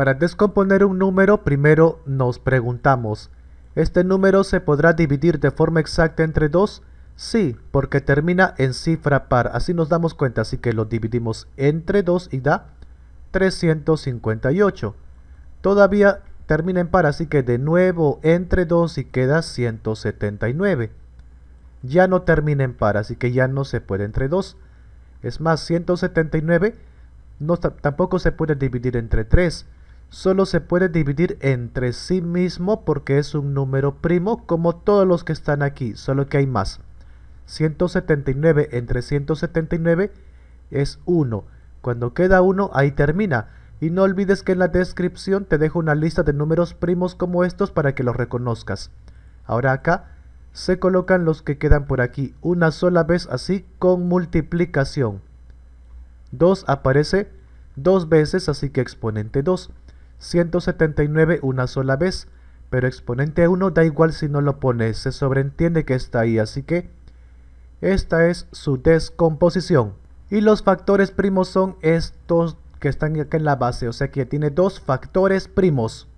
Para descomponer un número primero nos preguntamos, ¿este número se podrá dividir de forma exacta entre 2? Sí, porque termina en cifra par, así nos damos cuenta, así que lo dividimos entre 2 y da 358. Todavía termina en par, así que de nuevo entre 2 y queda 179. Ya no termina en par, así que ya no se puede entre 2. Es más, 179 no, tampoco se puede dividir entre 3 solo se puede dividir entre sí mismo porque es un número primo como todos los que están aquí, solo que hay más. 179 entre 179 es 1. Cuando queda 1, ahí termina. Y no olvides que en la descripción te dejo una lista de números primos como estos para que los reconozcas. Ahora acá se colocan los que quedan por aquí una sola vez así con multiplicación. 2 aparece dos veces así que exponente 2. 179 una sola vez, pero exponente 1 da igual si no lo pone, se sobreentiende que está ahí, así que esta es su descomposición. Y los factores primos son estos que están acá en la base, o sea que tiene dos factores primos.